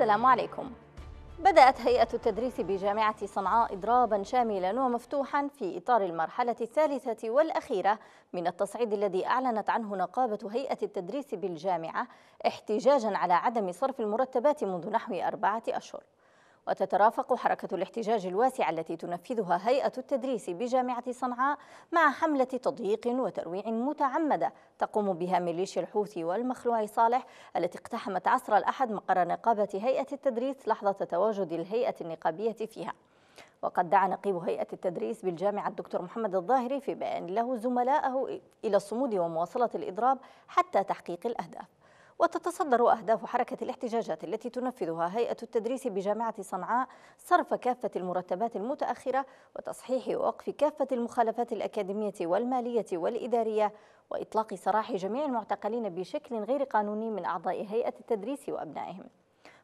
السلام عليكم بدأت هيئة التدريس بجامعة صنعاء إضرابا شاملا ومفتوحا في إطار المرحلة الثالثة والأخيرة من التصعيد الذي أعلنت عنه نقابة هيئة التدريس بالجامعة احتجاجا على عدم صرف المرتبات منذ نحو أربعة أشهر وتترافق حركة الاحتجاج الواسعة التي تنفذها هيئة التدريس بجامعة صنعاء مع حملة تضييق وترويع متعمدة تقوم بها ميليشيا الحوثي والمخلوع صالح التي اقتحمت عصر الأحد مقر نقابة هيئة التدريس لحظة تواجد الهيئة النقابية فيها وقد دعا نقيب هيئة التدريس بالجامعة الدكتور محمد الظاهري في بيان له زملائه إلى الصمود ومواصلة الإضراب حتى تحقيق الأهداف وتتصدر أهداف حركة الاحتجاجات التي تنفذها هيئة التدريس بجامعة صنعاء صرف كافة المرتبات المتأخرة وتصحيح ووقف كافة المخالفات الأكاديمية والمالية والإدارية وإطلاق سراح جميع المعتقلين بشكل غير قانوني من أعضاء هيئة التدريس وأبنائهم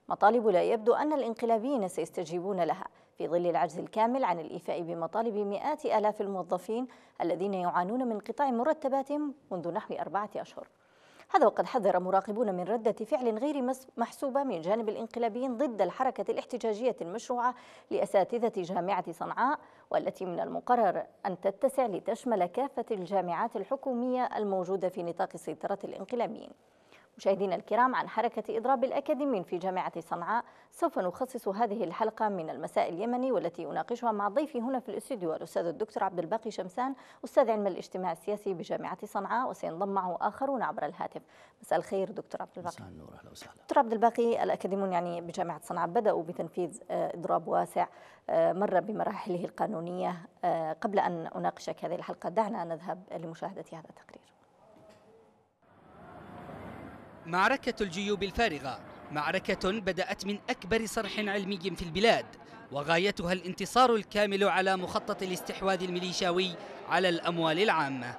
مطالب لا يبدو أن الانقلابيين سيستجيبون لها في ظل العجز الكامل عن الإيفاء بمطالب مئات آلاف الموظفين الذين يعانون من قطاع مرتباتهم منذ نحو أربعة أشهر هذا وقد حذر مراقبون من ردة فعل غير محسوبة من جانب الانقلابيين ضد الحركة الاحتجاجية المشروعة لأساتذة جامعة صنعاء والتي من المقرر أن تتسع لتشمل كافة الجامعات الحكومية الموجودة في نطاق سيطرة الانقلابيين مشاهدينا الكرام عن حركة إضراب الأكاديميين في جامعة صنعاء سوف نخصص هذه الحلقة من المساء اليمني والتي أناقشها مع ضيفي هنا في الاستوديو الأستاذ الدكتور عبد الباقي شمسان أستاذ علم الاجتماع السياسي بجامعة صنعاء وسينضم معه آخرون عبر الهاتف مساء الخير دكتور عبد الباقي مساء النور أهلا وسهلا دكتور عبد الباقي الأكاديميون يعني بجامعة صنعاء بدأوا بتنفيذ آه، إضراب واسع آه، مر بمراحله القانونية آه، قبل أن أناقشك هذه الحلقة دعنا نذهب لمشاهدة هذا التقرير معركة الجيوب الفارغة معركة بدأت من أكبر صرح علمي في البلاد وغايتها الانتصار الكامل على مخطط الاستحواذ الميليشاوي على الأموال العامة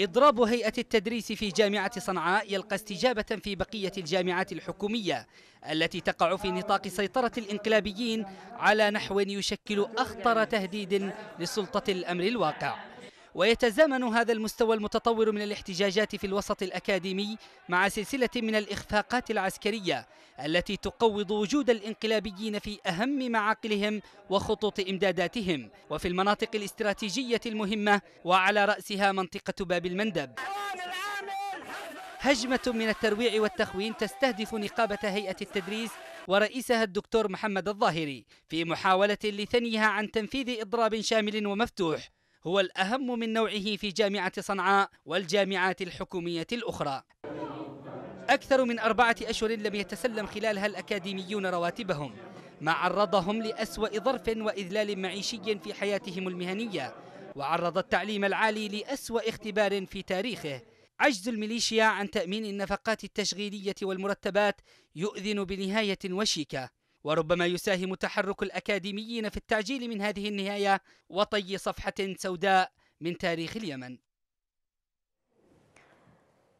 إضراب هيئة التدريس في جامعة صنعاء يلقى استجابة في بقية الجامعات الحكومية التي تقع في نطاق سيطرة الإنقلابيين على نحو يشكل أخطر تهديد لسلطة الأمر الواقع ويتزامن هذا المستوى المتطور من الاحتجاجات في الوسط الأكاديمي مع سلسلة من الإخفاقات العسكرية التي تقوض وجود الانقلابيين في أهم معاقلهم وخطوط إمداداتهم وفي المناطق الاستراتيجية المهمة وعلى رأسها منطقة باب المندب هجمة من الترويع والتخوين تستهدف نقابة هيئة التدريس ورئيسها الدكتور محمد الظاهري في محاولة لثنيها عن تنفيذ إضراب شامل ومفتوح هو الأهم من نوعه في جامعة صنعاء والجامعات الحكومية الأخرى أكثر من أربعة أشهر لم يتسلم خلالها الأكاديميون رواتبهم ما عرضهم لأسوأ ظرف وإذلال معيشي في حياتهم المهنية وعرض التعليم العالي لأسوأ اختبار في تاريخه عجز الميليشيا عن تأمين النفقات التشغيلية والمرتبات يؤذن بنهاية وشيكة وربما يساهم تحرك الأكاديميين في التعجيل من هذه النهاية وطي صفحة سوداء من تاريخ اليمن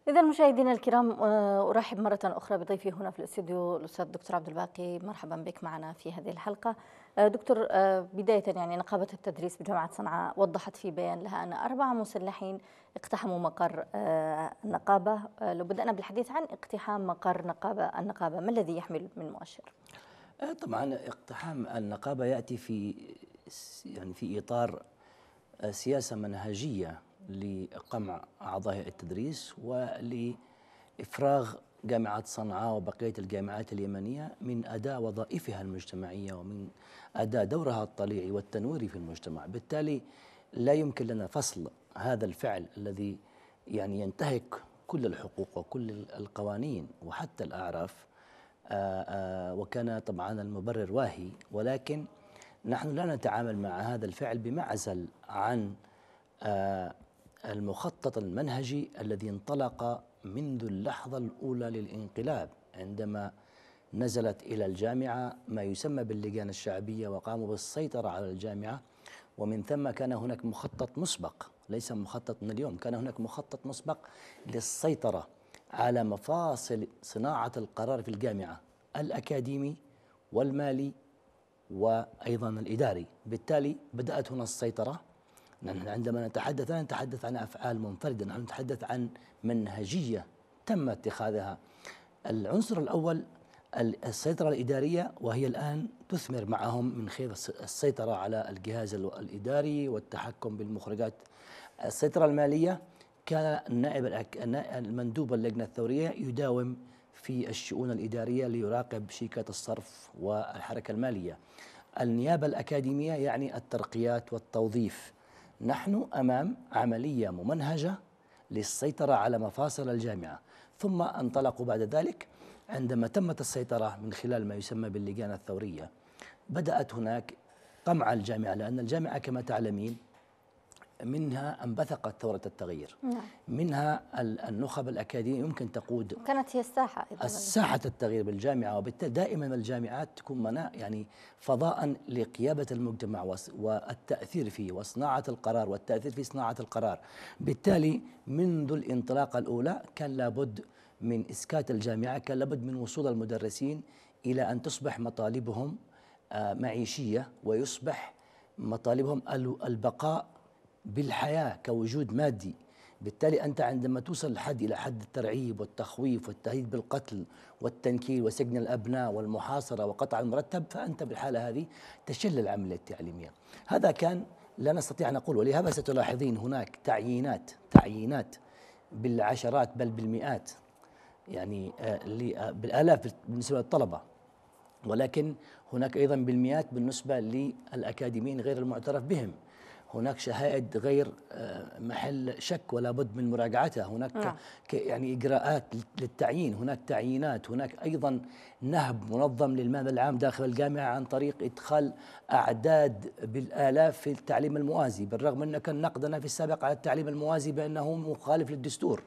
إذا مشاهدينا الكرام آه، أرحب مرة أخرى بضيفي هنا في الاستديو الأستاذ الدكتور عبد الباقي مرحبا بك معنا في هذه الحلقة آه، دكتور آه، بداية يعني نقابة التدريس بجامعة صنعاء وضحت في بيان لها أن أربعة مسلحين اقتحموا مقر النقابة لو بدأنا بالحديث عن اقتحام مقر نقابة النقابة ما الذي يحمل من مؤشر؟ آه، طبعا اقتحام النقابه ياتي في يعني في اطار آه، سياسه منهجيه لقمع اعضاء التدريس ولافراغ جامعه صنعاء وبقيه الجامعات اليمنيه من اداء وظائفها المجتمعيه ومن اداء دورها الطليعي والتنويري في المجتمع، بالتالي لا يمكن لنا فصل هذا الفعل الذي يعني ينتهك كل الحقوق وكل القوانين وحتى الاعراف آه، آه، وكان طبعا المبرر واهي ولكن نحن لا نتعامل مع هذا الفعل بمعزل عن آه، المخطط المنهجي الذي انطلق منذ اللحظة الأولى للانقلاب عندما نزلت إلى الجامعة ما يسمى باللجان الشعبية وقاموا بالسيطرة على الجامعة ومن ثم كان هناك مخطط مسبق ليس مخطط من اليوم كان هناك مخطط مسبق للسيطرة على مفاصل صناعة القرار في الجامعة الأكاديمي والمالي وأيضا الإداري بالتالي بدأت هنا السيطرة نحن عندما نتحدث لا نتحدث عن أفعال منفردة نحن نتحدث عن منهجية تم اتخاذها العنصر الأول السيطرة الإدارية وهي الآن تثمر معهم من خير السيطرة على الجهاز الإداري والتحكم بالمخرجات السيطرة المالية كان النائب المندوب اللجنة الثورية يداوم في الشؤون الإدارية ليراقب شيكات الصرف والحركة المالية النيابة الأكاديمية يعني الترقيات والتوظيف نحن أمام عملية ممنهجة للسيطرة على مفاصل الجامعة ثم انطلقوا بعد ذلك عندما تمت السيطرة من خلال ما يسمى باللجان الثورية بدأت هناك قمع الجامعة لأن الجامعة كما تعلمين منها انبثقت ثوره التغيير نعم. منها النخب الاكاديميه يمكن تقود كانت هي الساحه ايضا ساحه التغيير بالجامعه وبالتالي دائما الجامعات تكون مناء يعني فضاء لقياده المجتمع والتاثير فيه وصناعه القرار والتاثير في صناعه القرار بالتالي منذ الانطلاقه الاولى كان لابد من اسكات الجامعه كان لابد من وصول المدرسين الى ان تصبح مطالبهم آه، معيشيه ويصبح مطالبهم البقاء بالحياة كوجود مادي بالتالي أنت عندما توصل لحد إلى حد الترعيب والتخويف والتهديد بالقتل والتنكيل وسجن الأبناء والمحاصرة وقطع المرتب فأنت بالحالة هذه تشل العملية التعليمية هذا كان لا نستطيع أن نقول ولهذا ستلاحظين هناك تعيينات تعيينات بالعشرات بل بالمئات يعني آه، آه، بالآلاف بالنسبة للطلبة ولكن هناك أيضا بالمئات بالنسبة للأكاديميين غير المعترف بهم هناك شهائد غير آه، محل شك ولا بد من مراجعتها هناك نعم. يعني إجراءات للتعيين هناك تعيينات هناك أيضا نهب منظم للمال العام داخل الجامعة عن طريق إدخال أعداد بالآلاف في التعليم الموازي بالرغم أن كان نقدنا في السابق على التعليم الموازي بأنه مخالف للدستور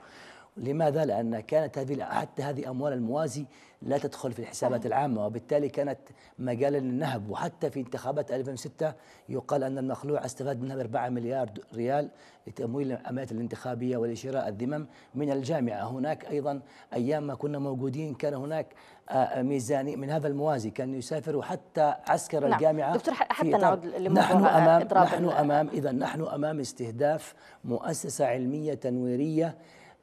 لماذا؟ لأن كانت هذه حتى هذه أموال الموازي لا تدخل في الحسابات نعم. العامة وبالتالي كانت مجالا للنهب وحتى في انتخابات 2006 يقال أن المخلوع استفاد منها 4 مليار ريال لتمويل العمليات الانتخابية ولشراء الذمم من الجامعة هناك أيضا أيام ما كنا موجودين كان هناك آه، ميزاني من هذا الموازي كان يسافر حتى عسكر نعم. الجامعة دكتور حتى نعود لموضوع نحن آه، أمام, نحن أمام إذا نحن أمام استهداف مؤسسة علمية تنويرية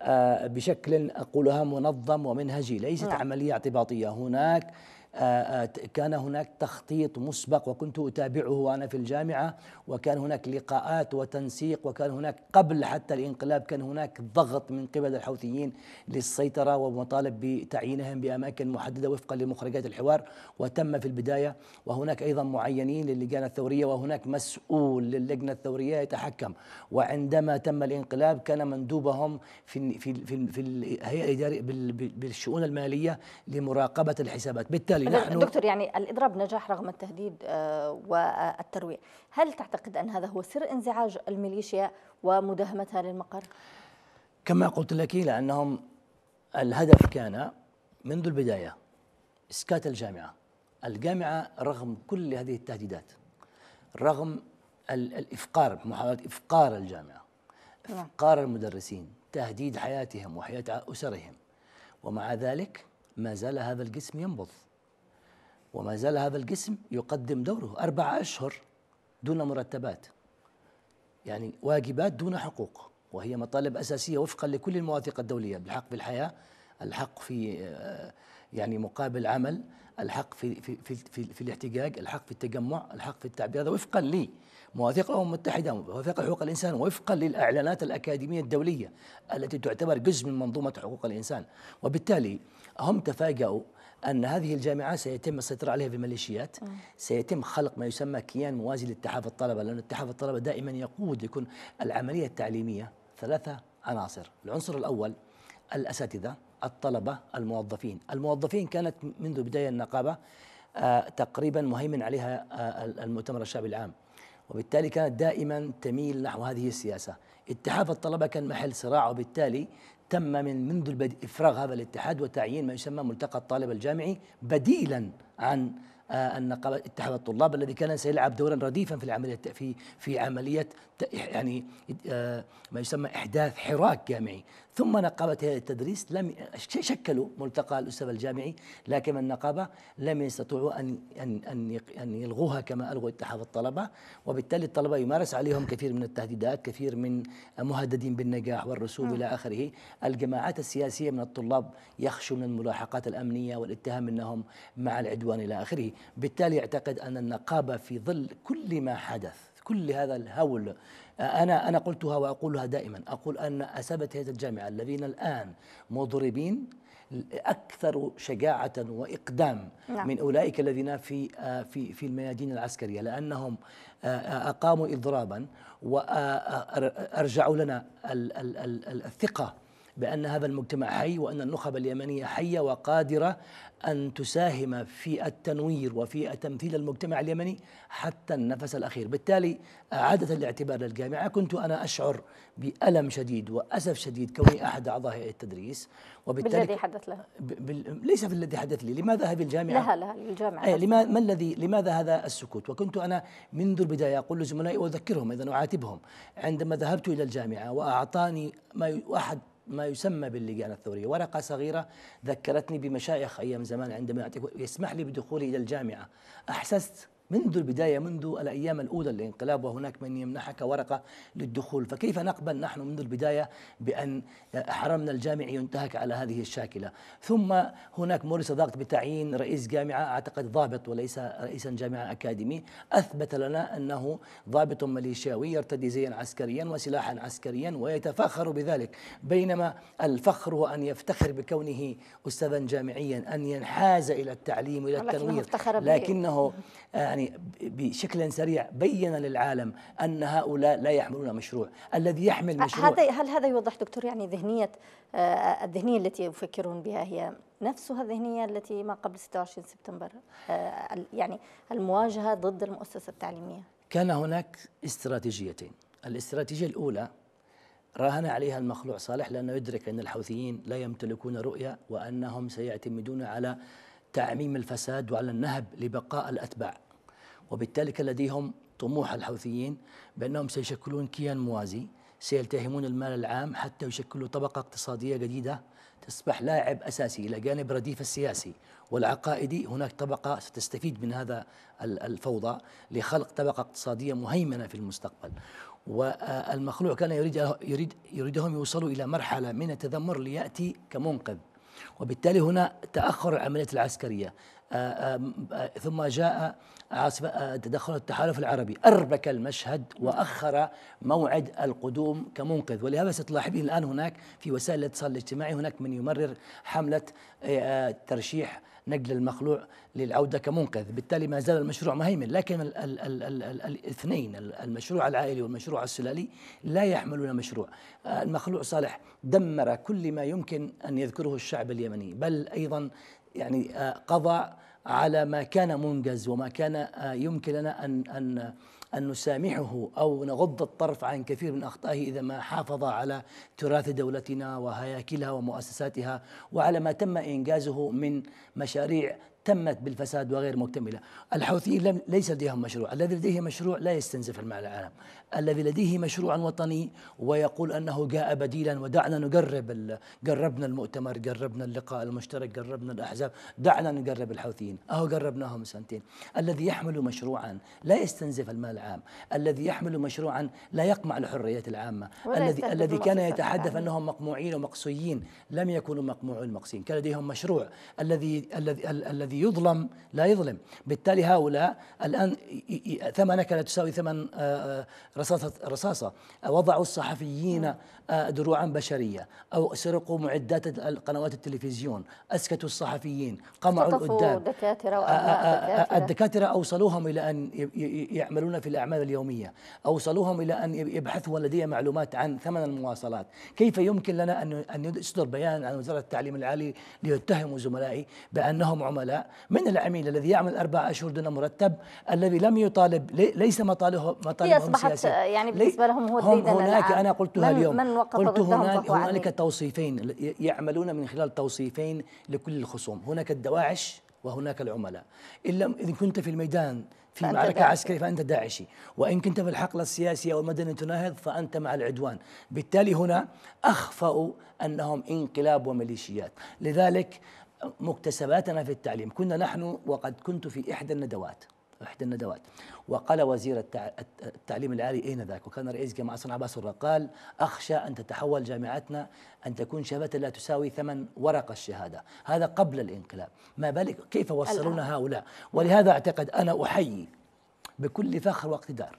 آه، بشكل أقولها منظم ومنهجي ليست نعم. عملية اعتباطية هناك آه، آه، كان هناك تخطيط مسبق وكنت أتابعه وأنا في الجامعة وكان هناك لقاءات وتنسيق وكان هناك قبل حتى الانقلاب كان هناك ضغط من قبل الحوثيين للسيطرة ومطالب بتعيينهم بأماكن محددة وفقا لمخرجات الحوار وتم في البداية وهناك أيضا معينين للجان الثورية وهناك مسؤول للجنة الثورية يتحكم وعندما تم الانقلاب كان مندوبهم في في في, في الهيئة الإدارية بالشؤون المالية لمراقبة الحسابات بالتالي نحن دكتور يعني الإضراب نجاح رغم التهديد آه، والترويع هل تعتقد أن هذا هو سر انزعاج الميليشيا ومداهمتها للمقر؟ كما قلت لك لأنهم الهدف كان منذ البداية إسكات الجامعة الجامعة رغم كل هذه التهديدات رغم الإفقار محاولة إفقار الجامعة إفقار المدرسين تهديد حياتهم وحياة أسرهم ومع ذلك ما زال هذا الجسم ينبض وما زال هذا الجسم يقدم دوره أربع أشهر دون مرتبات يعني واجبات دون حقوق وهي مطالب أساسية وفقا لكل المواثيق الدولية الحق في الحياة الحق في آه، يعني مقابل عمل الحق في, في, في, في, في الاحتجاج الحق في التجمع الحق في التعبير هذا وفقا لمواثيق الأمم المتحدة ومواثيق حقوق الإنسان وفقا للإعلانات الأكاديمية الدولية التي تعتبر جزء من منظومة حقوق الإنسان وبالتالي هم تفاجؤوا أن هذه الجامعة سيتم السيطرة عليها بميليشيات سيتم خلق ما يسمى كيان موازي لاتحاف الطلبة لأن اتحاف الطلبة دائما يقود يكون العملية التعليمية ثلاثة عناصر العنصر الأول الأساتذة الطلبة الموظفين الموظفين كانت منذ بداية النقابة آه، تقريبا مهيمن عليها آه، المؤتمر الشعبي العام وبالتالي كانت دائما تميل نحو هذه السياسة اتحاد الطلبة كان محل صراع وبالتالي تم من منذ البدء إفراغ هذا الاتحاد وتعيين ما يسمى ملتقى الطالب الجامعي بديلا عن آه، ان اتحاد الطلاب الذي كان سيلعب دورا رديفا في العمليه في في عمليه يعني آه، ما يسمى احداث حراك جامعي ثم نقابه هيئه التدريس لم شكلوا ملتقى الاستاذ الجامعي لكن النقابه لم يستطيعوا ان ان ان ان يلغوها كما الغوا اتحاد الطلبه وبالتالي الطلبه يمارس عليهم كثير من التهديدات كثير من مهددين بالنجاح والرسوب نعم. الى اخره الجماعات السياسيه من الطلاب يخشوا من الملاحقات الامنيه والاتهام انهم مع العدوان الى اخره بالتالي اعتقد ان النقابه في ظل كل ما حدث كل هذا الهول انا انا قلتها واقولها دائما اقول ان اساتذه هذه الجامعه الذين الان مضربين اكثر شجاعه واقدام نعم. من اولئك الذين في في في الميادين العسكريه لانهم آه، آه، اقاموا اضرابا وارجعوا لنا الثقه بأن هذا المجتمع حي وأن النخب اليمنية حية وقادرة أن تساهم في التنوير وفي تمثيل المجتمع اليمني حتى النفس الأخير بالتالي أعادة الاعتبار للجامعة كنت أنا أشعر بألم شديد وأسف شديد كوني أحد أعضاء هيئة التدريس وبالتالي بالذي حدث لها ليس في الذي حدث لي لماذا هذه الجامعة لها لها الجامعة أي لما... ما الذي لماذا هذا السكوت وكنت أنا منذ البداية أقول لزملائي وأذكرهم إذا أعاتبهم عندما ذهبت إلى الجامعة وأعطاني ما ي... أحد ما يسمى باللجان الثورية ورقة صغيرة ذكرتني بمشايخ أيام زمان عندما يسمح لي بدخولي إلى الجامعة أحسست منذ البداية منذ الأيام الأولى للانقلاب وهناك من يمنحك ورقة للدخول فكيف نقبل نحن منذ البداية بأن حرمنا الجامعي ينتهك على هذه الشاكلة ثم هناك موريس ضغط بتعيين رئيس جامعة أعتقد ضابط وليس رئيسا جامعة أكاديمي أثبت لنا أنه ضابط مليشياوي يرتدي زيا عسكريا وسلاحا عسكريا ويتفاخر بذلك بينما الفخر هو أن يفتخر بكونه أستاذا جامعيا أن ينحاز إلى التعليم إلى التنوير لكنه يعني بشكل سريع بين للعالم أن هؤلاء لا يحملون مشروع الذي يحمل مشروع هذا هل هذا يوضح دكتور يعني ذهنية آه، الذهنية التي يفكرون بها هي نفسها الذهنية التي ما قبل 26 سبتمبر آه، يعني المواجهة ضد المؤسسة التعليمية كان هناك استراتيجيتين الاستراتيجية الأولى راهن عليها المخلوع صالح لأنه يدرك أن الحوثيين لا يمتلكون رؤية وأنهم سيعتمدون على تعميم الفساد وعلى النهب لبقاء الأتباع وبالتالي كان لديهم طموح الحوثيين بأنهم سيشكلون كيان موازي سيلتهمون المال العام حتى يشكلوا طبقة اقتصادية جديدة تصبح لاعب أساسي إلى جانب رديف السياسي والعقائدي هناك طبقة ستستفيد من هذا الفوضى لخلق طبقة اقتصادية مهيمنة في المستقبل والمخلوع كان يريد يريد يريدهم يوصلوا إلى مرحلة من التذمر ليأتي كمنقذ وبالتالي هنا تأخر العمليات العسكرية آه، آه، آه، ثم جاء تدخل التحالف العربي أربك المشهد وأخر موعد القدوم كمنقذ ولهذا ستلاحظين الآن هناك في وسائل الاتصال الاجتماعي هناك من يمرر حملة ترشيح نقل المخلوع للعودة كمنقذ بالتالي ما زال المشروع مهيمن لكن الـ الـ الـ الـ الـ الاثنين المشروع العائلي والمشروع السلالي لا يحملون مشروع المخلوع صالح دمر كل ما يمكن أن يذكره الشعب اليمني بل أيضا يعني آه، قضى على ما كان منجز وما كان آه، يمكن لنا أن أن أن نسامحه أو نغض الطرف عن كثير من أخطائه إذا ما حافظ على تراث دولتنا وهياكلها ومؤسساتها وعلى ما تم إنجازه من مشاريع تمت بالفساد وغير مكتملة الحوثيين لم ليس لديهم مشروع الذي لديه مشروع لا يستنزف المال العالم الذي لديه مشروع وطني ويقول أنه جاء بديلا ودعنا نقرب قربنا المؤتمر قربنا اللقاء المشترك قربنا الأحزاب دعنا نقرب الحوثيين أهو قربناهم سنتين الذي يحمل مشروعا لا يستنزف المال العام الذي يحمل مشروعا لا يقمع الحريات العامة الذي الذي كان يتحدث أنهم مقموعين ومقصيين لم يكونوا مقموعين ومقصيين كان لديهم مشروع الذي الذي الذي يظلم لا يظلم بالتالي هؤلاء الآن ثمنك لا تساوي ثمن رصاصة, رصاصة أه، وضعوا الصحفيين أه، دروعا بشرية أو سرقوا معدات القنوات التلفزيون أسكتوا الصحفيين قمعوا القدام دكاترة أه، وأبناء الدكاترة أوصلوهم إلى أن يعملون في الأعمال اليومية أوصلوهم إلى أن يبحثوا لدي معلومات عن ثمن المواصلات كيف يمكن لنا أن أن يصدر بيان عن وزارة التعليم العالي ليتهموا زملائي بأنهم عملاء من العميل الذي يعمل أربع أشهر دون مرتب الذي لم يطالب ليس مطالبه مطالبه سياسية يعني بالنسبه لهم هو الديدن هم هناك العام. انا قلتها من اليوم من وقف قلت هناك هنالك توصيفين يعملون من خلال توصيفين لكل الخصوم هناك الدواعش وهناك العملاء إلا إن كنت في الميدان في معركة داعشي. عسكرية فأنت داعشي وإن كنت في الحقل السياسي أو المدني تناهض فأنت مع العدوان بالتالي هنا أخفأوا أنهم انقلاب وميليشيات لذلك مكتسباتنا في التعليم كنا نحن وقد كنت في إحدى الندوات إحدى الندوات وقال وزير التعليم العالي آنذاك إيه وكان رئيس جامعة صنعاء باسورة قال أخشى أن تتحول جامعتنا أن تكون شهادة لا تساوي ثمن ورق الشهادة هذا قبل الانقلاب ما بالك كيف وصلونا هؤلاء ولهذا أعتقد أنا أحيي بكل فخر واقتدار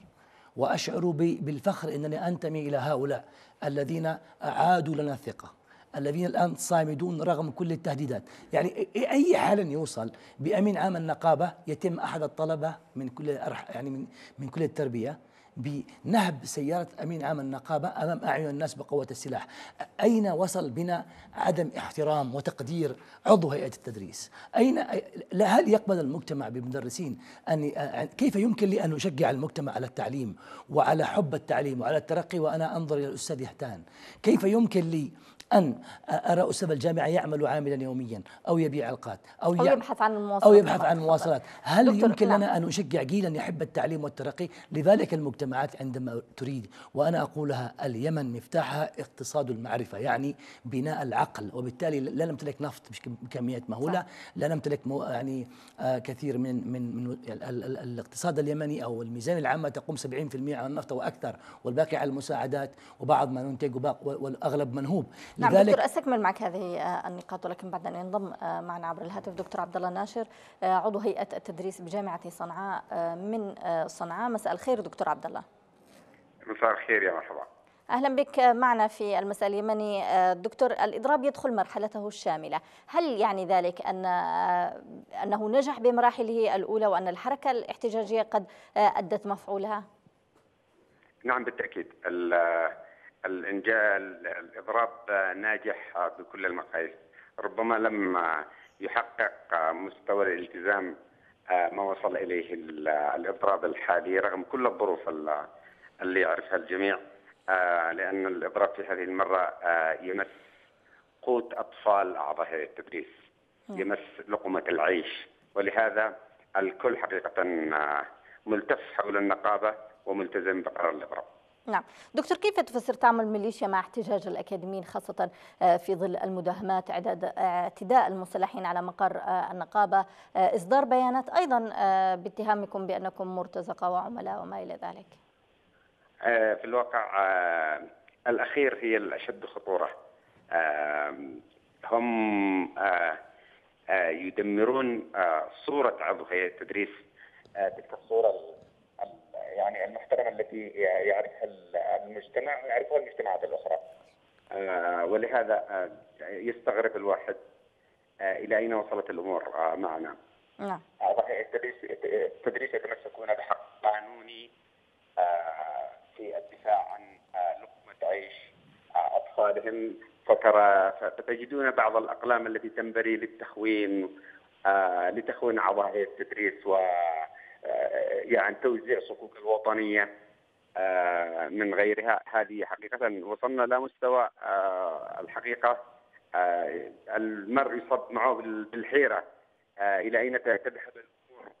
وأشعر بالفخر أنني أنتمي إلى هؤلاء الذين أعادوا لنا الثقة الذين الآن صامدون رغم كل التهديدات يعني أي حال يوصل بأمين عام النقابة يتم أحد الطلبة من كل يعني من, من كل التربية بنهب سيارة أمين عام النقابة أمام أعين الناس بقوة السلاح أين وصل بنا عدم احترام وتقدير عضو هيئة التدريس أين هل يقبل المجتمع بمدرسين أن كيف يمكن لي أن أشجع المجتمع على التعليم وعلى حب التعليم وعلى الترقي وأنا أنظر إلى الأستاذ يهتان كيف يمكن لي أن أرى أستاذ الجامعة يعمل عاملا يوميا أو يبيع القات أو, أو يبحث عن المواصلات أو يبحث عن المواصلات هل يمكن لنا أن أشجع جيلا يحب التعليم والترقي لذلك المجتمعات عندما تريد وأنا أقولها اليمن مفتاحها اقتصاد المعرفة يعني بناء العقل وبالتالي لا نمتلك نفط بكميات مهولة لا نمتلك يعني آه، كثير من من من الاقتصاد اليمني أو الميزان العامة تقوم 70% عن النفط وأكثر والباقي على المساعدات وبعض ما ننتج والأغلب منهوب نعم دكتور استكمل معك هذه آه، النقاط ولكن بعد ان ينضم آه، معنا عبر الهاتف دكتور عبد الله ناشر آه، عضو هيئه التدريس بجامعه صنعاء من صنعاء مساء الخير دكتور عبد الله مساء الخير يا مرحبا اهلا بك معنا في المساء اليمني دكتور الاضراب يدخل مرحلته الشامله هل يعني ذلك ان انه نجح بمراحله الاولى وان الحركه الاحتجاجيه قد ادت مفعولها نعم بالتاكيد الانجاء الاضراب ناجح بكل المقاييس ربما لم يحقق مستوى الالتزام آه، ما وصل اليه الاضراب الحالي رغم كل الظروف اللي يعرفها الجميع آه، لان الاضراب في هذه المره آه، يمس قوت اطفال اعضاء هيئه التدريس يمس لقمه العيش ولهذا الكل حقيقه ملتف حول النقابه وملتزم بقرار الاضراب نعم دكتور كيف تفسر تعامل الميليشيا مع احتجاج الأكاديميين خاصة آه، في ظل المداهمات آه، اعتداء المسلحين على مقر آه، النقابة إصدار بيانات أيضا باتهامكم بأنكم مرتزقة وعملاء وما إلى ذلك في الواقع الأخير هي الأشد خطورة هم يدمرون صورة عضو هيئة التدريس تلك الصورة يعني المحترمه التي يعرفها المجتمع ويعرفها المجتمعات الاخرى. آه، ولهذا آه، يستغرب الواحد آه، الى اين وصلت الامور معنا. نعم. صحيح التدريس التدريس يتمسكون بحق قانوني في الدفاع عن لقمه عيش اطفالهم فترى فتجدون بعض الاقلام التي تنبري للتخوين لتخوين هيئه التدريس و آه، يعني توزيع صكوك الوطنيه آه، من غيرها هذه حقيقه وصلنا لمستوى آه، الحقيقه المرء يصب معه بالحيره الى اين تذهب الامور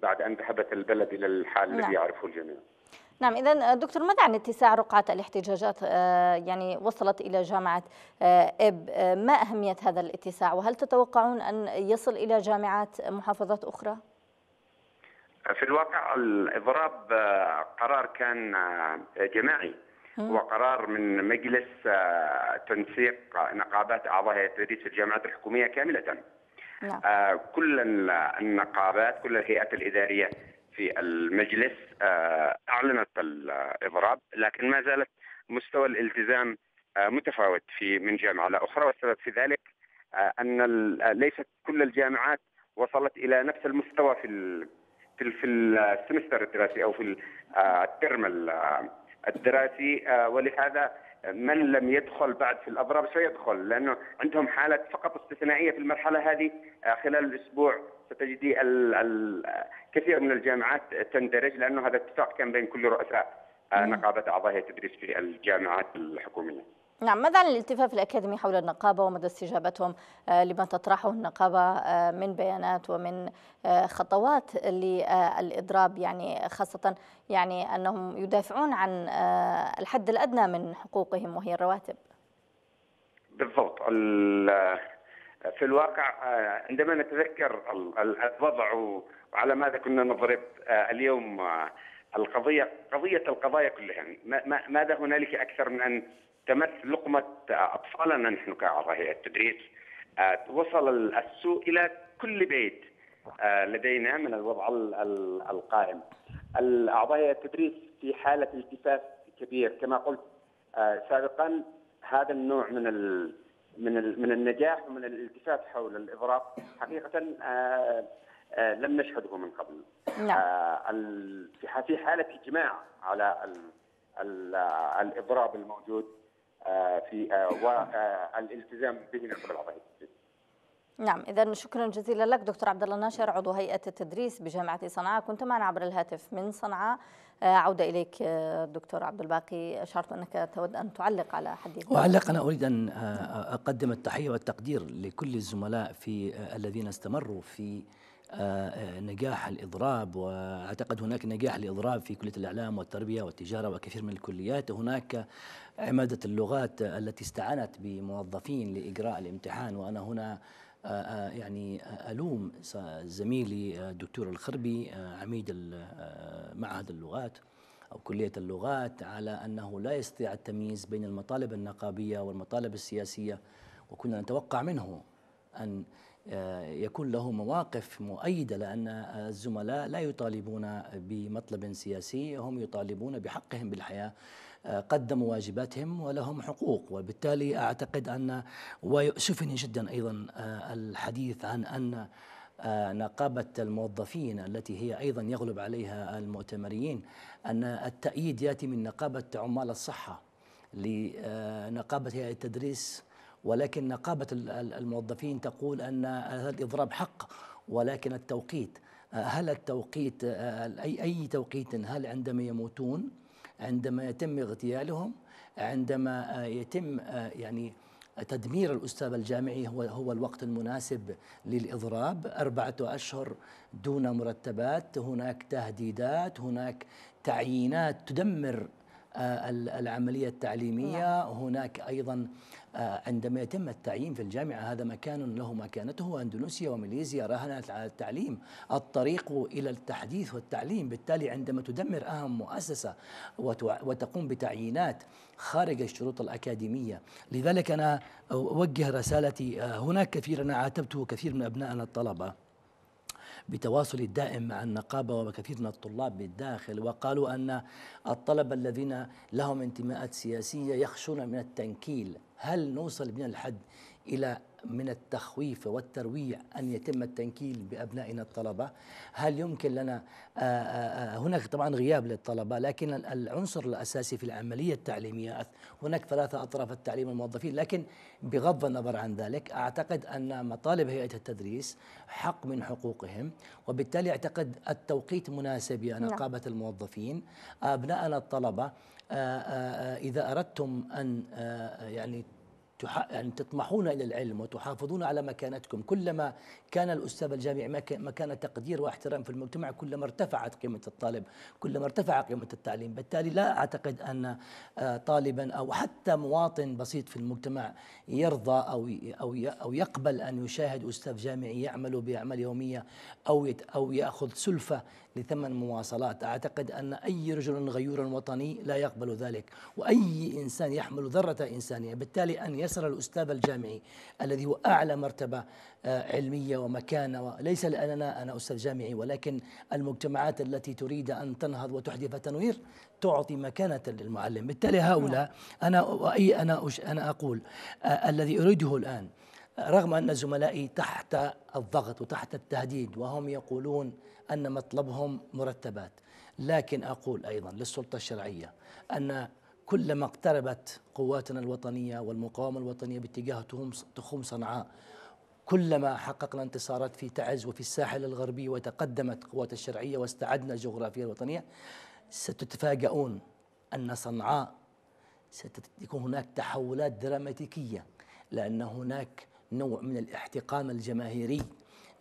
بعد ان ذهبت البلد الى الحال نعم. الذي يعرفه الجميع. نعم اذا دكتور ماذا عن اتساع رقعه الاحتجاجات يعني وصلت الى جامعه اب ما اهميه هذا الاتساع وهل تتوقعون ان يصل الى جامعات محافظات اخرى؟ في الواقع الاضراب آه، قرار كان آه، جماعي وقرار من مجلس آه، تنسيق نقابات اعضاء هيئه تدريس الجامعات الحكوميه كامله. نعم. كل النقابات كل الهيئات الاداريه في المجلس اعلنت الاضراب لكن ما زالت مستوى الالتزام متفاوت في من جامعه لاخرى والسبب في ذلك ان ليست كل الجامعات وصلت الى نفس المستوى في في في السمستر الدراسي او في آه، الترم آه، الدراسي آه، ولهذا من لم يدخل بعد في الاضراب سيدخل لانه عندهم حاله فقط استثنائيه في المرحله هذه خلال الاسبوع ستجدي الكثير من الجامعات تندرج لانه هذا اتفاق كان بين كل رؤساء نقابه اعضاء هيئه التدريس في الجامعات الحكوميه. نعم ماذا عن الالتفاف الأكاديمي حول النقابة ومدى استجابتهم آه، لما تطرحه النقابة آه، من بيانات ومن آه، خطوات للإضراب يعني خاصة يعني أنهم يدافعون عن الحد الأدنى من حقوقهم وهي الرواتب بالضبط في الواقع عندما نتذكر الوضع وعلى ماذا كنا نضرب اليوم القضية قضية القضايا كلها ماذا هنالك أكثر من أن تمس لقمة آه، أطفالنا نحن كأعضاء هيئة التدريس آه، وصل السوء إلى كل بيت آه، لدينا من الوضع القائم الأعضاء هيئة التدريس في حالة التفاف كبير كما قلت سابقا هذا النوع من ال من من النجاح ومن الالتفاف حول الاضراب حقيقه لم نشهده من قبل نعم في حاله اجماع على الاضراب الموجود في والالتزام به من قبل اعضاء نعم اذا شكرا جزيلا لك دكتور عبد الله ناشر عضو هيئه التدريس بجامعه صنعاء كنت معنا عبر الهاتف من صنعاء عوده اليك دكتور عبد الباقي اشرت انك تود ان تعلق على حديث اعلق انا اريد ان اقدم التحيه والتقدير لكل الزملاء في الذين استمروا في نجاح الإضراب وأعتقد هناك نجاح الإضراب في كلية الإعلام والتربية والتجارة وكثير من الكليات هناك عمادة اللغات التي استعانت بموظفين لإجراء الامتحان وأنا هنا آه، آه، يعني آه، ألوم زميلي الدكتور الخربي عميد معهد اللغات أو كلية اللغات على أنه لا يستطيع التمييز بين المطالب النقابية والمطالب السياسية وكنا نتوقع منه أن آه، يكون له مواقف مؤيدة لأن الزملاء لا يطالبون بمطلب سياسي هم يطالبون بحقهم بالحياة آه، قدموا واجباتهم ولهم حقوق وبالتالي أعتقد أن ويؤسفني جدا أيضا آه، الحديث عن أن نقابة الموظفين التي هي أيضا يغلب عليها المؤتمريين أن التأييد يأتي من نقابة عمال الصحة لنقابة هيئة التدريس ولكن نقابة الموظفين تقول أن هذا الإضراب حق ولكن التوقيت هل التوقيت أي أي توقيت هل عندما يموتون عندما يتم اغتيالهم عندما آه، يتم آه، يعني تدمير الأستاذ الجامعي هو هو الوقت المناسب للإضراب أربعة أشهر دون مرتبات هناك تهديدات هناك تعيينات تدمر آه، العملية التعليمية نعم. هناك أيضا آه، عندما يتم التعيين في الجامعة هذا مكان له مكانته أندونيسيا وماليزيا رهنت على التعليم الطريق إلى التحديث والتعليم بالتالي عندما تدمر أهم مؤسسة وتقوم بتعيينات خارج الشروط الأكاديمية لذلك أنا أوجه رسالتي آه، هناك كثير أنا عاتبته كثير من أبنائنا الطلبة بتواصلي الدائم مع النقابة وكثير من الطلاب بالداخل وقالوا أن الطلبة الذين لهم انتماءات سياسية يخشون من التنكيل هل نوصل من الحد إلى من التخويف والترويع أن يتم التنكيل بأبنائنا الطلبة هل يمكن لنا آه، آه، آه، هناك طبعا غياب للطلبة لكن العنصر الأساسي في العملية التعليمية هناك ثلاثة أطراف التعليم الموظفين لكن بغض النظر عن ذلك أعتقد أن مطالب هيئة التدريس حق من حقوقهم وبالتالي أعتقد التوقيت مناسب يا نعم. نقابة الموظفين أبنائنا الطلبة إذا أردتم أن يعني يعني تطمحون إلى العلم وتحافظون على مكانتكم كلما كان الأستاذ الجامعي مكان تقدير واحترام في المجتمع كلما ارتفعت قيمة الطالب كلما ارتفع قيمة التعليم بالتالي لا أعتقد أن آه، طالبا أو حتى مواطن بسيط في المجتمع يرضى أو أو أو يقبل أن يشاهد أستاذ جامعي يعمل بأعمال يومية أو أو يأخذ سلفة لثمن مواصلات أعتقد أن أي رجل غيور وطني لا يقبل ذلك وأي إنسان يحمل ذرة إنسانية بالتالي أن يسر الأستاذ الجامعي الذي هو أعلى مرتبة آه، علمية ومكانة ليس لأننا أنا أستاذ جامعي ولكن المجتمعات التي تريد أن تنهض وتحدث تنوير تعطي مكانة للمعلم بالتالي هؤلاء نعم. أنا وأي أنا أنا أقول آه، الذي أريده الآن رغم أن زملائي تحت الضغط وتحت التهديد وهم يقولون أن مطلبهم مرتبات لكن أقول أيضا للسلطة الشرعية أن كلما اقتربت قواتنا الوطنية والمقاومة الوطنية باتجاه تخوم صنعاء كلما حققنا انتصارات في تعز وفي الساحل الغربي وتقدمت قوات الشرعية واستعدنا الجغرافية الوطنية ستتفاجؤون أن صنعاء ستكون هناك تحولات دراماتيكية لأن هناك نوع من الاحتقان الجماهيري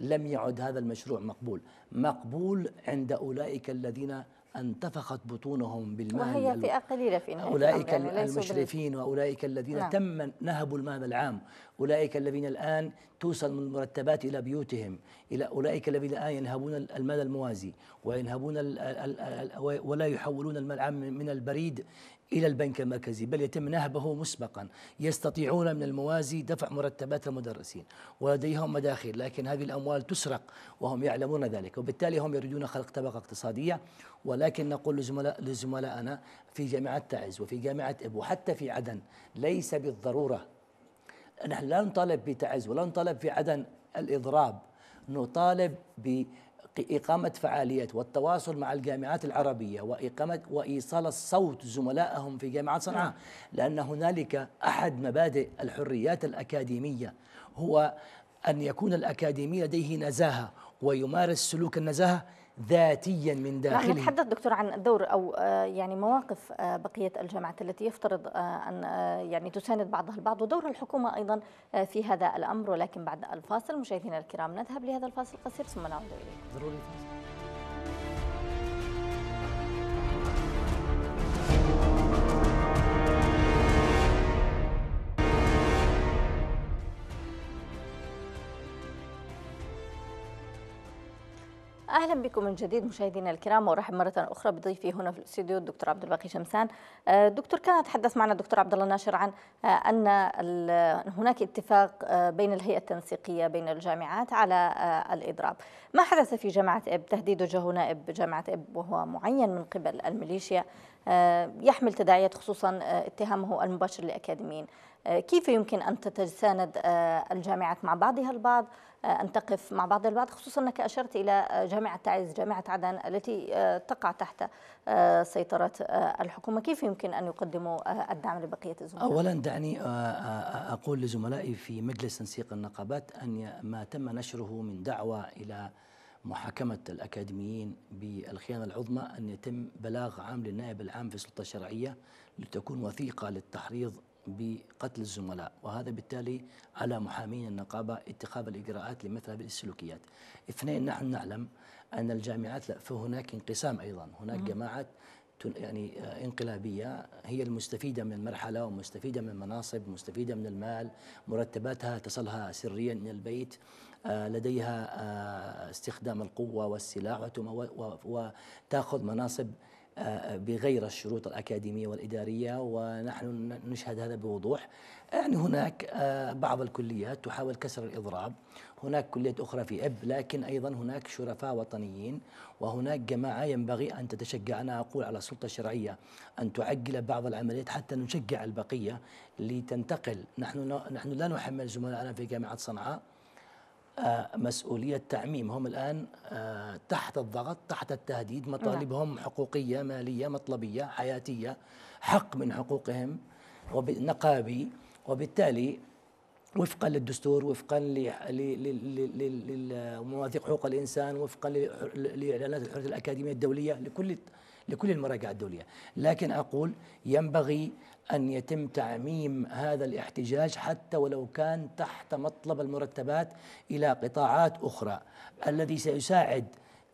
لم يعد هذا المشروع مقبول مقبول عند أولئك الذين انتفخت بطونهم بالمال وهي فئة قليلة في نهاية أولئك المشرفين وأولئك الذين نعم. تم نهبوا المال العام أولئك الذين الآن توصل من المرتبات إلى بيوتهم إلى أولئك الذين الآن ينهبون المال الموازي وينهبون الـ الـ الـ ولا يحولون المال العام من البريد إلى البنك المركزي بل يتم نهبه مسبقا يستطيعون من الموازي دفع مرتبات المدرسين ولديهم مداخل لكن هذه الأموال تسرق وهم يعلمون ذلك وبالتالي هم يريدون خلق طبقة اقتصادية ولكن نقول لزملاء لزملائنا في جامعة تعز وفي جامعة إب وحتى في عدن ليس بالضرورة نحن لا نطالب بتعز ولا نطالب في عدن الإضراب نطالب بإقامة فعاليات والتواصل مع الجامعات العربية وإقامة وإيصال الصوت زملائهم في جامعة صنعاء نعم. لأن هنالك أحد مبادئ الحريات الأكاديمية هو أن يكون الأكاديمي لديه نزاهة ويمارس سلوك النزاهة ذاتيا من داخله نتحدث دكتور عن دور او آه، يعني مواقف آه، بقيه الجامعات التي يفترض آه، ان يعني تساند بعضها البعض ودور الحكومه ايضا في هذا الامر ولكن بعد الفاصل مشاهدينا الكرام نذهب لهذا الفاصل القصير ثم نعود اليه ضروري فاصل اهلا بكم من جديد مشاهدينا الكرام وارحب مره اخرى بضيفي هنا في الاستوديو الدكتور عبد الباقي شمسان. آه، دكتور كان تحدث معنا الدكتور عبد الله ناشر عن آه، ان هناك اتفاق آه، بين الهيئه التنسيقيه بين الجامعات على الاضراب. ما حدث في جامعه اب تهديد وجهه نائب جامعه اب وهو معين من قبل الميليشيا يحمل تداعيات خصوصا اتهامه المباشر لاكاديميين. كيف يمكن ان تتساند الجامعات مع بعضها البعض؟ أن تقف مع بعض البعض خصوصا أنك أشرت إلى جامعة تعز جامعة عدن التي آه، تقع تحت آه، سيطرة آه، الحكومة كيف يمكن أن يقدموا الدعم لبقية الزملاء؟ أولا دعني أقول لزملائي في مجلس تنسيق النقابات أن ما تم نشره من دعوة إلى محاكمة الأكاديميين بالخيانة العظمى أن يتم بلاغ عام للنائب العام في السلطة الشرعية لتكون وثيقة للتحريض بقتل الزملاء وهذا بالتالي على محامين النقابة اتخاذ الإجراءات لمثل هذه السلوكيات اثنين نحن نعلم أن الجامعات لا فهناك انقسام أيضا هناك جماعات يعني آه، انقلابية هي المستفيدة من المرحلة ومستفيدة من المناصب مستفيدة من المال مرتباتها تصلها سريا من البيت آه، لديها آه، استخدام القوة والسلاح وتأخذ مناصب بغير الشروط الأكاديمية والإدارية ونحن نشهد هذا بوضوح يعني هناك آه، بعض الكليات تحاول كسر الإضراب هناك كلية أخرى في إب لكن أيضا هناك شرفاء وطنيين وهناك جماعة ينبغي أن تتشجع أنا أقول على السلطة الشرعية أن تعجل بعض العمليات حتى نشجع البقية لتنتقل نحن نحن لا نحمل زملائنا في جامعة صنعاء مسؤولية تعميم هم الآن آه، تحت الضغط تحت التهديد مطالبهم نعم. حقوقية مالية مطلبية حياتية حق من حقوقهم ونقابي وبالتالي وفقا للدستور وفقا لمواثيق حقوق الانسان وفقا لاعلانات الحريه الاكاديميه الدوليه لكل لكل المراجع الدوليه، لكن اقول ينبغي أن يتم تعميم هذا الاحتجاج حتى ولو كان تحت مطلب المرتبات إلى قطاعات أخرى الذي سيساعد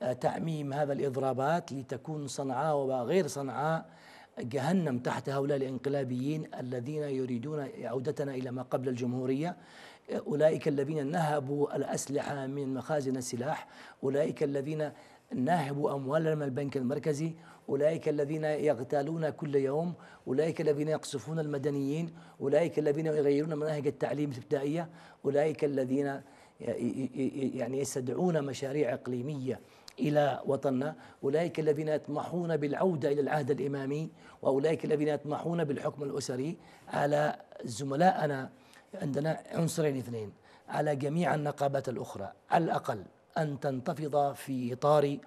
آه، تعميم هذا الإضرابات لتكون صنعاء وغير صنعاء جهنم تحت هؤلاء الانقلابيين الذين يريدون عودتنا إلى ما قبل الجمهورية آه، أولئك الذين نهبوا الأسلحة من مخازن السلاح أولئك الذين نهبوا أموالنا من البنك المركزي أولئك الذين يغتالون كل يوم أولئك الذين يقصفون المدنيين أولئك الذين يغيرون مناهج التعليم الابتدائية أولئك الذين يعني يستدعون مشاريع إقليمية إلى وطننا أولئك الذين يطمحون بالعودة إلى العهد الإمامي وأولئك الذين يطمحون بالحكم الأسري على زملائنا عندنا عنصرين اثنين على جميع النقابات الأخرى على الأقل أن تنتفض في إطار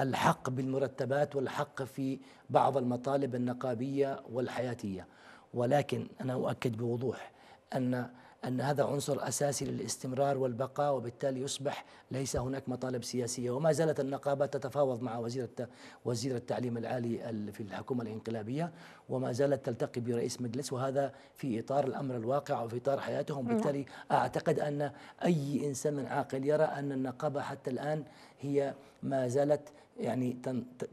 الحق بالمرتبات والحق في بعض المطالب النقابية والحياتية ولكن أنا أؤكد بوضوح أن أن هذا عنصر أساسي للاستمرار والبقاء وبالتالي يصبح ليس هناك مطالب سياسية وما زالت النقابات تتفاوض مع وزير وزير التعليم العالي في الحكومة الانقلابية وما زالت تلتقي برئيس مجلس وهذا في إطار الأمر الواقع وفي إطار حياتهم نعم. بالتالي أعتقد أن أي إنسان عاقل يرى أن النقابة حتى الآن هي ما زالت يعني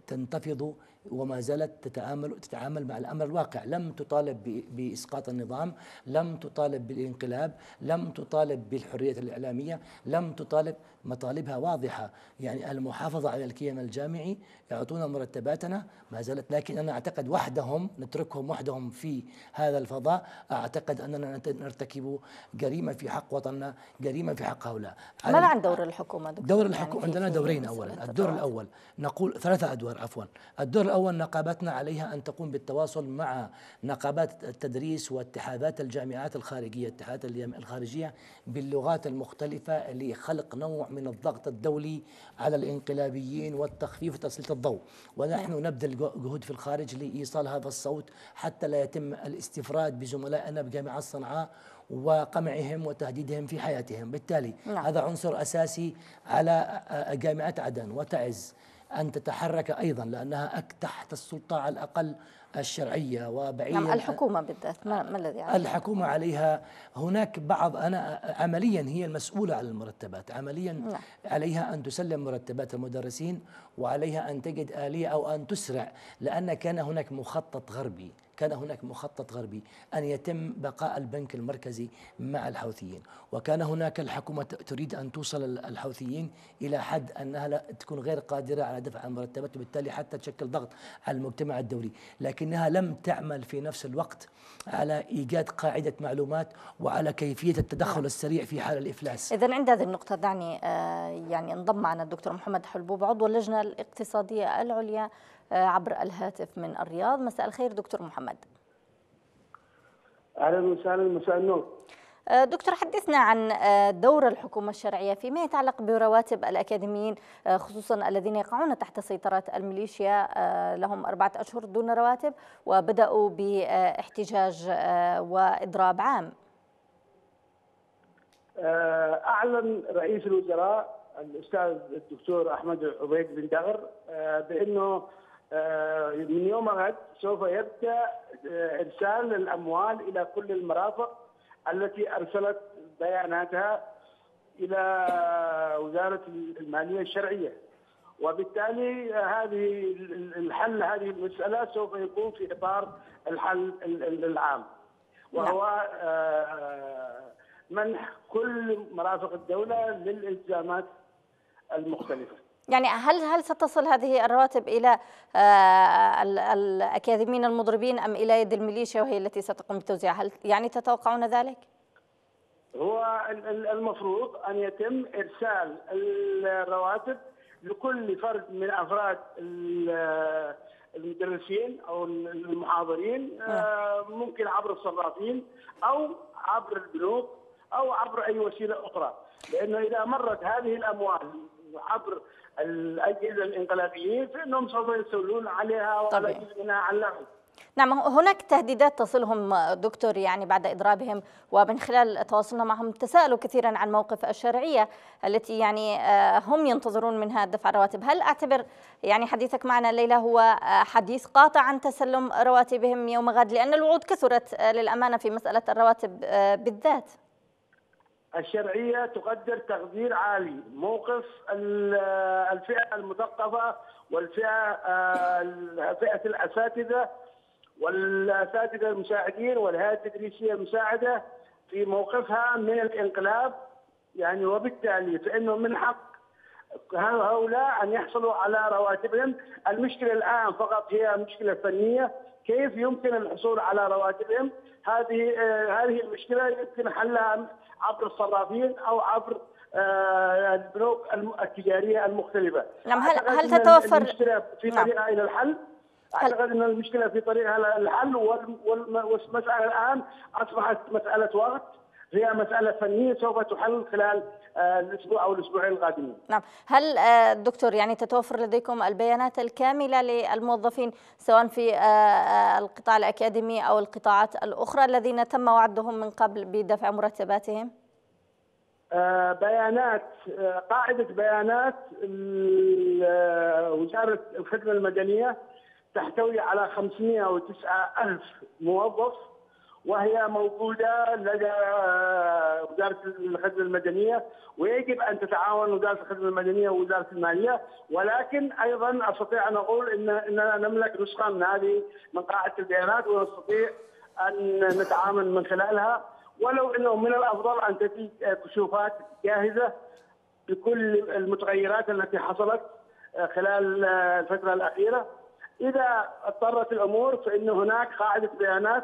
تنتفض وما زالت تتعامل تتعامل مع الامر الواقع، لم تطالب باسقاط النظام، لم تطالب بالانقلاب، لم تطالب بالحريه الاعلاميه، لم تطالب مطالبها واضحه، يعني المحافظه على الكيان الجامعي، يعطونا مرتباتنا ما زالت لكن انا اعتقد وحدهم نتركهم وحدهم في هذا الفضاء، اعتقد اننا نرتكب جريمه في حق وطننا، جريمه في حق هؤلاء. ماذا عن دور الحكومه دكتور؟ دور الحكومه يعني عندنا دورين اولا، الدور الاول نقول ثلاثه ادوار عفوا، الدور الأول الأول نقاباتنا عليها أن تقوم بالتواصل مع نقابات التدريس واتحادات الجامعات الخارجية اتحادات الخارجية باللغات المختلفة لخلق نوع من الضغط الدولي على الانقلابيين والتخفيف وتسليط الضوء ونحن نبذل جهود في الخارج لإيصال هذا الصوت حتى لا يتم الاستفراد بزملائنا بجامعة صنعاء وقمعهم وتهديدهم في حياتهم بالتالي لا. نعم. هذا عنصر أساسي على جامعة عدن وتعز أن تتحرك أيضا لأنها تحت السلطة على الأقل الشرعية وبعيد نعم الحكومة بالذات ما, ما الذي عليها؟ الحكومة عليها هناك بعض أنا عمليا هي المسؤولة على المرتبات عمليا نعم. عليها أن تسلم مرتبات المدرسين وعليها أن تجد آلية أو أن تسرع لأن كان هناك مخطط غربي كان هناك مخطط غربي أن يتم بقاء البنك المركزي مع الحوثيين وكان هناك الحكومة تريد أن توصل الحوثيين إلى حد أنها لا تكون غير قادرة على دفع المرتبات وبالتالي حتى تشكل ضغط على المجتمع الدولي لكنها لم تعمل في نفس الوقت على إيجاد قاعدة معلومات وعلى كيفية التدخل نعم. السريع في حال الإفلاس إذا عند هذه النقطة دعني آه، يعني انضم معنا الدكتور محمد حلبوب عضو اللجنة الاقتصادية العليا آه، عبر الهاتف من الرياض مساء الخير دكتور محمد اهلا وسهلا مساء النور آه، دكتور حدثنا عن آه، دور الحكومة الشرعية فيما يتعلق برواتب الأكاديميين خصوصا الذين يقعون تحت سيطرة الميليشيا لهم أربعة أشهر دون رواتب وبدأوا باحتجاج وإضراب عام أعلن رئيس الوزراء الأستاذ الدكتور أحمد عبيد بن دغر بأنه آه، من يوم غد سوف يبدا آه، ارسال الاموال الى كل المرافق التي ارسلت بياناتها الى وزاره الماليه الشرعيه وبالتالي هذه الحل هذه المساله سوف يكون في اطار الحل العام وهو نعم. آه، منح كل مرافق الدوله للالتزامات المختلفه يعني هل هل ستصل هذه الرواتب الى آه، الاكاديميين المضربين ام الى يد الميليشيا وهي التي ستقوم بتوزيعها هل يعني تتوقعون ذلك؟ هو المفروض ان يتم ارسال الرواتب لكل فرد من افراد المدرسين او المحاضرين آه، نعم. ممكن عبر الصرافين او عبر البنوك او عبر اي وسيله اخرى لانه اذا مرت هذه الاموال عبر الاجهزه الانقلابيين فانهم سوف يستولون عليها وعلى جزء على نعم هناك تهديدات تصلهم دكتور يعني بعد إضرابهم ومن خلال تواصلنا معهم تساءلوا كثيرا عن موقف الشرعية التي يعني آه، هم ينتظرون منها دفع الرواتب هل أعتبر يعني حديثك معنا الليلة هو آه، حديث قاطع عن تسلم رواتبهم يوم غد لأن الوعود كثرت آه، للأمانة في مسألة الرواتب بالذات الشرعية تقدر تقدير عالي موقف الفئة المثقفة والفئة آه، فئة الأساتذة والأساتذة المساعدين والهيئة التدريسية المساعدة في موقفها من الانقلاب يعني وبالتالي فإنه من حق هؤلاء أن يحصلوا على رواتبهم المشكلة الآن فقط هي مشكلة فنية كيف يمكن الحصول على رواتبهم هذه آه، هذه المشكلة يمكن حلها عبر الصرافين او عبر آه، البنوك التجاريه المختلفه. نعم هل هل تتوفر في نعم. طريقها نعم. الى الحل؟ اعتقد ان المشكله في طريقها الحل والمساله الان اصبحت مساله وقت هي مساله فنيه سوف تحل خلال الاسبوع او الاسبوعين القادمين. نعم، هل آه، دكتور يعني تتوفر لديكم البيانات الكامله للموظفين سواء في آه، آه، القطاع الاكاديمي او القطاعات الاخرى الذين تم وعدهم من قبل بدفع مرتباتهم؟ بيانات قاعده بيانات وزاره الخدمه المدنيه تحتوي على 509 ألف موظف وهي موجودة لدى وزارة الخدمة المدنية ويجب أن تتعاون وزارة الخدمة المدنية ووزارة المالية ولكن أيضا أستطيع أن أقول إن أننا نملك نسخة من هذه من قاعدة البيانات ونستطيع أن نتعامل من خلالها ولو أنه من الأفضل أن تأتي كشوفات جاهزة بكل المتغيرات التي حصلت خلال الفترة الأخيرة إذا اضطرت الأمور فإن هناك قاعدة بيانات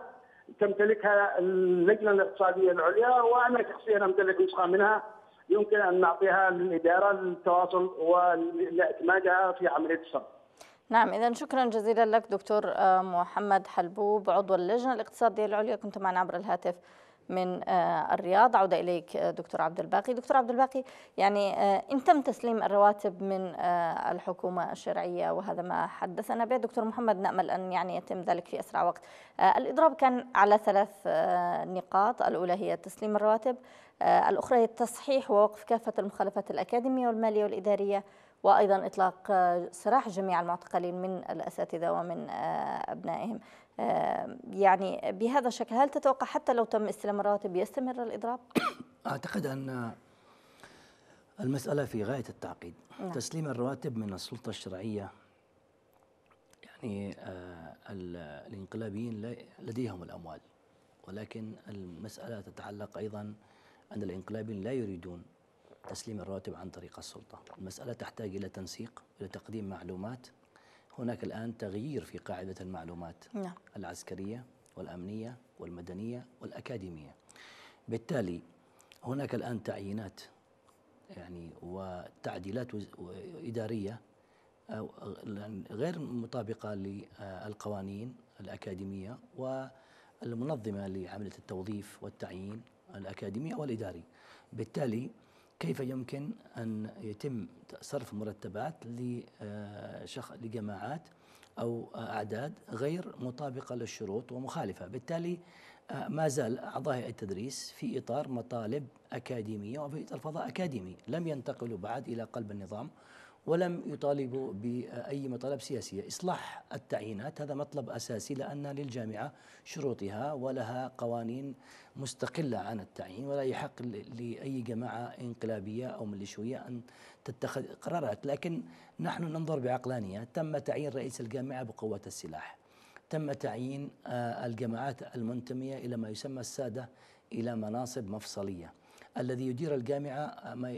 تمتلكها اللجنه الاقتصاديه العليا وانا شخصيا امتلك نسخه منها يمكن ان نعطيها للاداره للتواصل ولاعتمادها في عمليه الصرف. نعم اذا شكرا جزيلا لك دكتور آه، محمد حلبوب عضو اللجنه الاقتصاديه العليا كنت معنا عبر الهاتف. من آه، الرياض عودة إليك آه، دكتور عبد الباقي دكتور عبد الباقي يعني آه، إن تم تسليم الرواتب من الحكومة الشرعية وهذا ما حدثنا به دكتور محمد نأمل أن يعني يتم ذلك في أسرع وقت الإضراب كان على ثلاث نقاط الأولى هي تسليم الرواتب الأخرى هي التصحيح ووقف كافة المخالفات الأكاديمية والمالية والإدارية وأيضا إطلاق سراح جميع المعتقلين من الأساتذة ومن أبنائهم يعني بهذا الشكل هل تتوقع حتى لو تم استلام الرواتب يستمر الإضراب؟ أعتقد أن المسألة في غاية التعقيد نعم. تسليم الرواتب من السلطة الشرعية يعني آه، الانقلابيين لديهم الأموال ولكن المسألة تتعلق أيضا أن الانقلابيين لا يريدون تسليم الرواتب عن طريق السلطة المسألة تحتاج إلى تنسيق إلى تقديم معلومات هناك الآن تغيير في قاعدة المعلومات نعم. العسكرية والأمنية والمدنية والأكاديمية بالتالي هناك الآن تعيينات يعني وتعديلات إدارية يعني غير مطابقة للقوانين الأكاديمية والمنظمة لعملية التوظيف والتعيين الأكاديمي والإداري بالتالي كيف يمكن أن يتم صرف مرتبات آه، لجماعات أو آه، أعداد غير مطابقة للشروط ومخالفة بالتالي آه، ما زال أعضاء التدريس في إطار مطالب أكاديمية وفي إطار فضاء أكاديمي لم ينتقلوا بعد إلى قلب النظام ولم يطالبوا باي مطالب سياسيه، اصلاح التعيينات هذا مطلب اساسي لان للجامعه شروطها ولها قوانين مستقله عن التعيين ولا يحق لاي جماعه انقلابيه او ميليشويه ان تتخذ قرارات، لكن نحن ننظر بعقلانيه، تم تعيين رئيس الجامعه بقوه السلاح. تم تعيين آه، الجماعات المنتميه الى ما يسمى الساده الى مناصب مفصليه. الذي يدير الجامعة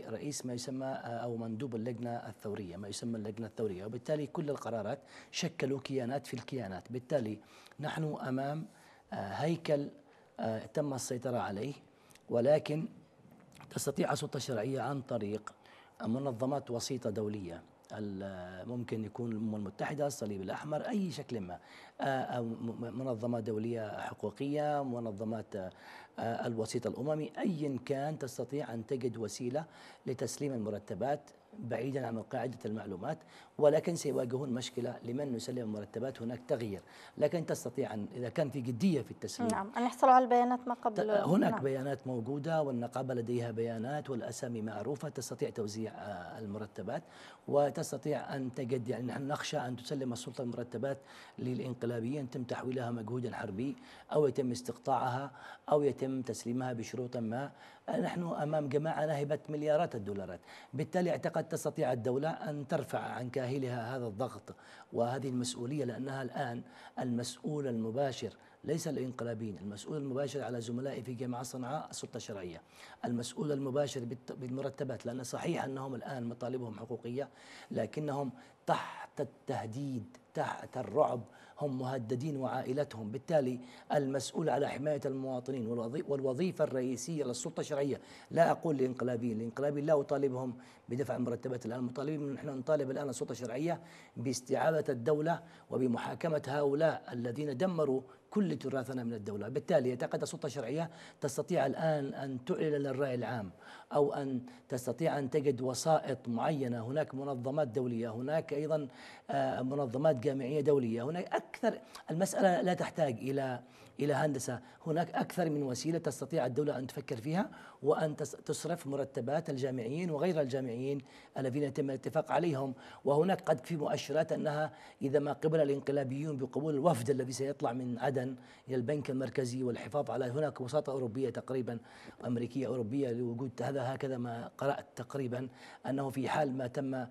رئيس ما يسمى أو مندوب اللجنة الثورية ما يسمى اللجنة الثورية وبالتالي كل القرارات شكلوا كيانات في الكيانات بالتالي نحن أمام آه، هيكل آه، تم السيطرة عليه ولكن تستطيع السلطة الشرعية عن طريق منظمات وسيطة دولية ممكن يكون الامم المتحده، الصليب الاحمر، اي شكل ما او آه، آه، منظمات دوليه حقوقيه، منظمات آه، الوسيط الاممي، ايا كان تستطيع ان تجد وسيله لتسليم المرتبات بعيدا عن قاعدة المعلومات ولكن سيواجهون مشكلة لمن يسلم المرتبات هناك تغيير لكن تستطيع أن إذا كان في جدية في التسليم نعم أن يحصلوا على البيانات ما قبل هناك نعم. بيانات موجودة والنقابة لديها بيانات والأسامي معروفة تستطيع توزيع المرتبات وتستطيع أن تجد يعني نحن نخشى أن تسلم السلطة المرتبات للإنقلابيين تم تحويلها مجهودا حربي أو يتم استقطاعها أو يتم تسليمها بشروط ما نحن أمام جماعة نهبت مليارات الدولارات بالتالي أعتقد تستطيع الدولة أن ترفع عن كاهلها هذا الضغط وهذه المسؤولية لأنها الآن المسؤول المباشر ليس الانقلابيين المسؤول المباشر على زملائي في جامعة صنعاء السلطة الشرعية المسؤول المباشر بالمرتبات لأن صحيح أنهم الآن مطالبهم حقوقية لكنهم تحت التهديد تحت الرعب هم مهددين وعائلتهم بالتالي المسؤول على حماية المواطنين والوظيفة الرئيسية للسلطة الشرعية لا أقول الانقلابيين الإنقلابيين لا أطالبهم بدفع مرتبات الآن مطالبين نحن نطالب الآن السلطة الشرعية باستعادة الدولة وبمحاكمة هؤلاء الذين دمروا كل تراثنا من الدولة بالتالي يعتقد السلطة الشرعية تستطيع الآن أن تعلن للرأي العام أو أن تستطيع أن تجد وسائط معينة هناك منظمات دولية هناك أيضا آه، منظمات جامعية دولية هناك أكثر المسألة لا تحتاج إلى إلى هندسة هناك أكثر من وسيلة تستطيع الدولة أن تفكر فيها وأن تصرف مرتبات الجامعيين وغير الجامعيين الذين يتم الاتفاق عليهم وهناك قد في مؤشرات أنها إذا ما قبل الانقلابيون بقبول الوفد الذي سيطلع من عدن إلى البنك المركزي والحفاظ على هناك وساطة أوروبية تقريبا أمريكية أوروبية لوجود هذا هكذا ما قرأت تقريبا أنه في حال ما تم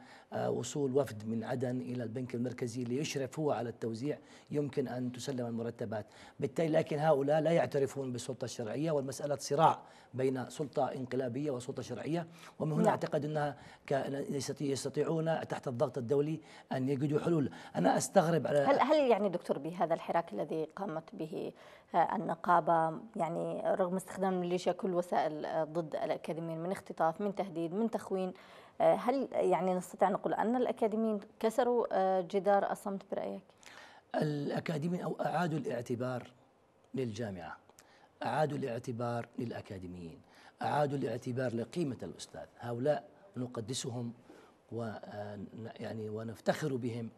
وصول وفد من عدن إلى البنك المركزي ليشرف هو على التوزيع يمكن أن تسلم المرتبات بالتالي لكن هؤلاء لا يعترفون بالسلطة الشرعية والمسألة صراع بين سلطة انقلابية وسلطة شرعية ومن هنا نعم. أعتقد أنها يستطيعون تحت الضغط الدولي أن يجدوا حلول أنا أستغرب على هل, هل يعني دكتور بهذا الحراك الذي قامت به آه، النقابة يعني رغم استخدام الميليشيا كل وسائل آه، ضد الأكاديميين من اختطاف من تهديد من تخوين هل يعني نستطيع أن نقول أن الأكاديميين كسروا آه، جدار الصمت برأيك؟ الأكاديميين أو أعادوا الاعتبار للجامعة أعادوا الاعتبار للأكاديميين أعادوا الاعتبار لقيمة الأستاذ هؤلاء نقدسهم و آه، يعني ونفتخر بهم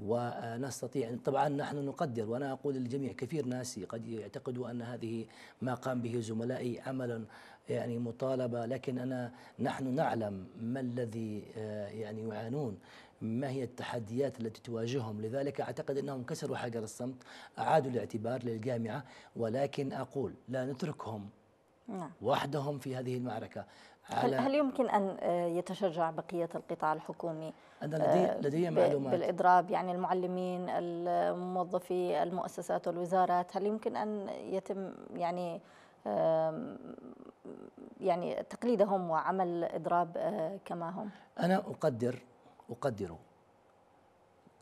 ونستطيع طبعا نحن نقدر وانا اقول للجميع كثير ناس قد يعتقدوا ان هذه ما قام به زملائي عمل يعني مطالبة لكن أنا نحن نعلم ما الذي آه، يعني يعانون ما هي التحديات التي تواجههم لذلك أعتقد أنهم كسروا حجر الصمت أعادوا الاعتبار للجامعة ولكن أقول لا نتركهم نعم. وحدهم في هذه المعركة هل, هل يمكن أن آه، يتشجع بقية القطاع الحكومي أنا آه، لدي, لدي معلومات بالإضراب يعني المعلمين الموظفي المؤسسات والوزارات هل يمكن أن يتم يعني يعني تقليدهم وعمل إضراب آه، كما هم أنا أقدر أقدر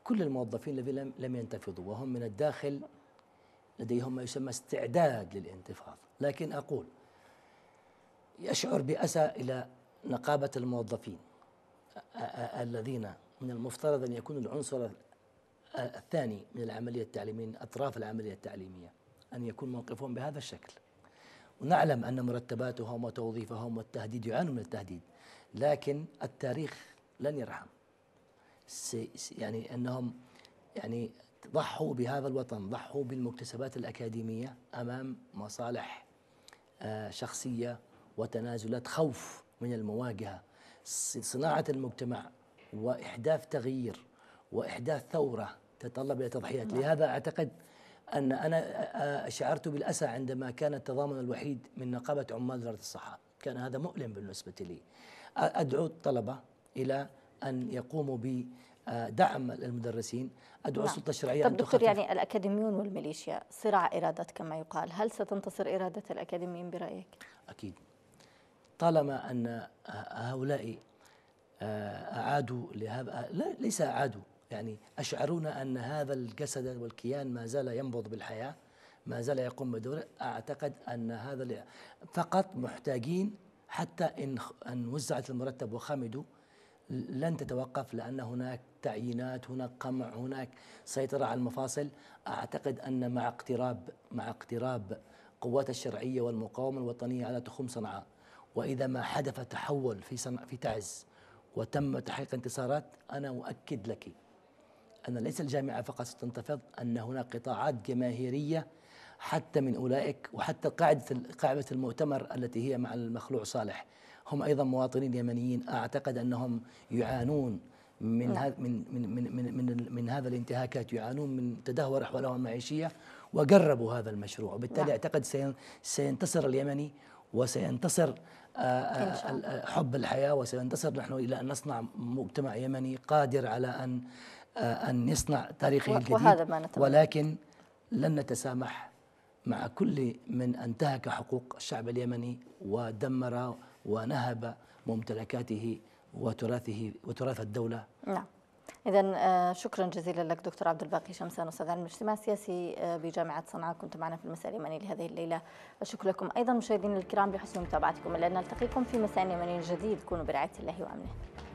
كل الموظفين الذين لم ينتفضوا وهم من الداخل لديهم ما يسمى استعداد للانتفاض لكن أقول يشعر بأسى إلى نقابة الموظفين الذين من المفترض أن يكونوا العنصر الثاني من العملية التعليمية أطراف العملية التعليمية أن يكون موقفهم بهذا الشكل ونعلم أن مرتباتهم وتوظيفهم والتهديد يعانون من التهديد لكن التاريخ لن يرحم يعني أنهم يعني ضحوا بهذا الوطن ضحوا بالمكتسبات الأكاديمية أمام مصالح آه، شخصية وتنازلات خوف من المواجهة صناعة المجتمع وإحداث تغيير وإحداث ثورة تتطلب إلى تضحيات نعم. لهذا أعتقد أن أنا شعرت بالأسى عندما كان التضامن الوحيد من نقابة عمال وزارة الصحة كان هذا مؤلم بالنسبة لي أدعو الطلبة إلى أن يقوموا دعم المدرسين ادعو نعم. السلطه الشرعيه طب دكتور يعني الاكاديميون والميليشيا صراع ارادات كما يقال هل ستنتصر اراده الاكاديميين برايك اكيد طالما ان هؤلاء اعادوا لهذا ليس اعادوا يعني أشعرون أن هذا الجسد والكيان ما زال ينبض بالحياة ما زال يقوم بدوره أعتقد أن هذا فقط محتاجين حتى إن أن وزعت المرتب وخمدوا لن تتوقف لأن هناك تعيينات هناك قمع هناك سيطرة على المفاصل أعتقد أن مع اقتراب مع اقتراب قوات الشرعية والمقاومة الوطنية على تخوم صنعاء وإذا ما حدث تحول في صنع في تعز وتم تحقيق انتصارات أنا أؤكد لك أن ليس الجامعة فقط ستنتفض أن هناك قطاعات جماهيرية حتى من أولئك وحتى قاعدة قاعدة المؤتمر التي هي مع المخلوع صالح هم أيضا مواطنين يمنيين أعتقد أنهم يعانون من نعم. هذا من من من من من, من هذا الانتهاكات يعانون من تدهور احوالهم المعيشيه وقربوا هذا المشروع وبالتالي نعم. اعتقد سينتصر اليمني وسينتصر آه، آه، حب الحياة وسينتصر نحن إلى أن نصنع مجتمع يمني قادر على أن آه، أن يصنع تاريخه الجديد وهذا ما ولكن لن نتسامح مع كل من انتهك حقوق الشعب اليمني ودمر ونهب ممتلكاته وتراثه وتراث الدولة نعم إذا آه، شكرا جزيلا لك دكتور عبد الباقي شمسان أستاذ علم الاجتماع السياسي آه، بجامعة صنعاء كنت معنا في المساء اليمني لهذه الليلة أشكر لكم أيضا مشاهدينا الكرام لحسن متابعتكم لأن نلتقيكم في مساء يمني جديد كونوا برعاية الله وأمنه